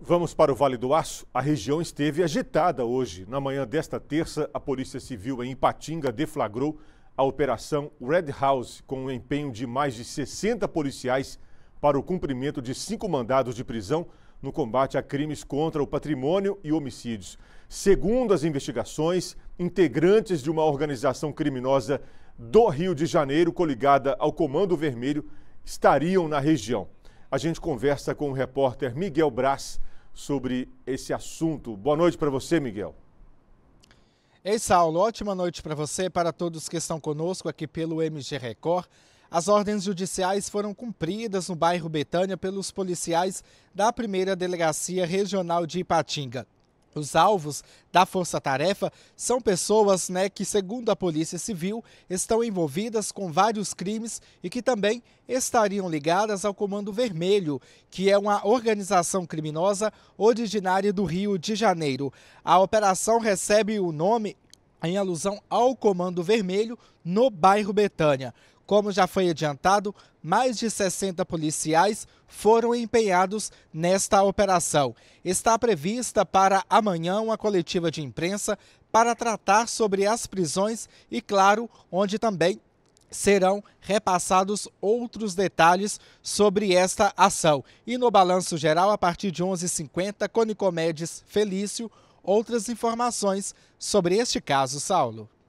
Vamos para o Vale do Aço. A região esteve agitada hoje. Na manhã desta terça, a Polícia Civil em Ipatinga deflagrou a Operação Red House, com o um empenho de mais de 60 policiais para o cumprimento de cinco mandados de prisão no combate a crimes contra o patrimônio e homicídios. Segundo as investigações, integrantes de uma organização criminosa do Rio de Janeiro, coligada ao Comando Vermelho, estariam na região. A gente conversa com o repórter Miguel Braz sobre esse assunto. Boa noite para você, Miguel. Ei, Saulo, ótima noite para você e para todos que estão conosco aqui pelo MG Record. As ordens judiciais foram cumpridas no bairro Betânia pelos policiais da primeira delegacia regional de Ipatinga. Os alvos da Força Tarefa são pessoas né, que, segundo a Polícia Civil, estão envolvidas com vários crimes e que também estariam ligadas ao Comando Vermelho, que é uma organização criminosa originária do Rio de Janeiro. A operação recebe o nome em alusão ao Comando Vermelho no bairro Betânia. Como já foi adiantado, mais de 60 policiais foram empenhados nesta operação. Está prevista para amanhã uma coletiva de imprensa para tratar sobre as prisões e, claro, onde também serão repassados outros detalhes sobre esta ação. E no balanço geral, a partir de 11h50, Conicomedes Felício, outras informações sobre este caso, Saulo.